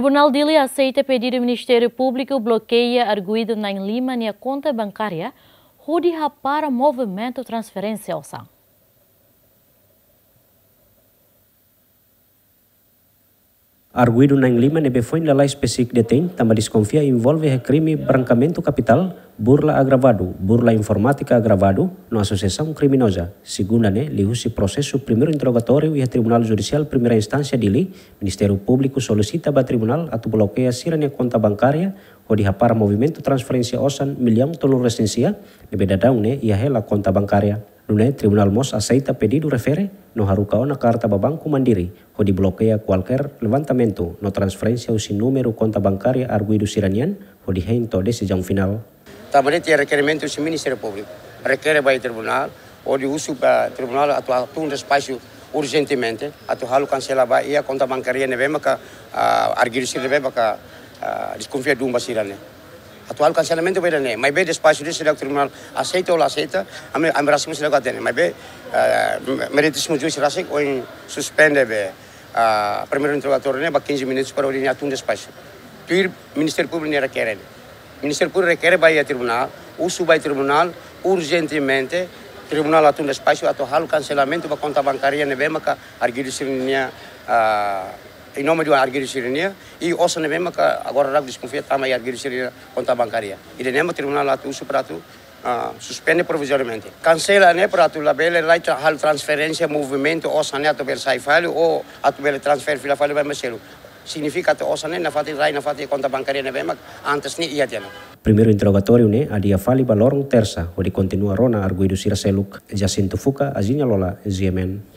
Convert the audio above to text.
Tribunal Ilha aceita pedir do Ministério Público bloqueia arguido na Lima na conta bancária, onde rapara movimento transferência ao sangue. Arguido na Lima nebe foi na lei específica detém, também desconfia envolve krimi brancamento capital, burla agravado, burla informática agravado, na un criminosa. Segunda, ne li se processo primeiro interrogatório e Tribunal Judicial primera instância de li, publiku solusita solicita ba tribunal atu blokea sirane conta bancária ou de rapar movimento transferência osan milhão tolong resensia, nebe dadang i e ia hela conta bankaria. Nune Tribunal Mos aceita pedido refere no Harucaona carta ba Banco Mandiri, ho di blokea qualquer levantamento no transferensia usi número konta bankaria arguido siranian, ho di onde reinto decisão final. Também tia requerimento usi Ministeri Público, requere bai tribunal, ho di usu para tribunal atu atun espaço urgentemente, atu halu kansela ba ia konta bankaria nebe maka uh, arguido sirane maka uh, desconfia dumba sirane. atual cancelamento vai veurem. Eh, mai bé despatx jurist serà el tribunal aceita ou o l'aceita, amb, amb ràssim serà que tenen. Mai bé eh, meritíssim juici ràssim em suspende bé. Eh, primer interrogatori va 15 para per obrir un despacho. Tu ir Ministério Público ne requeren. Ministério Público requer vai ao tribunal, o suba ao tribunal, urgentemente, tribunal atun despacho, atual cancelament, va conta bancária bancària, ne mas a arguir-se em nome de uma argueira sirenia e ossa ne mesmo que agora rago desconfia tama tá, e argueira sirenia conta bancária. E de mesmo tribunal lá tu suprato Uh, ah, suspende provisoriamente. Cancela né para tu labele lá hal transferência movimento ossa né tu sai falho ou a tu bele transfer fila falho vai meselo. Significa que ossa né na fati rai na fati conta bancária ne mesmo antes nem né, ia ter Primeiro interrogatório né a dia fali balor terça, onde continua Rona arguido siraseluk Jacinto Fuca, Azinha Lola, Ziemen.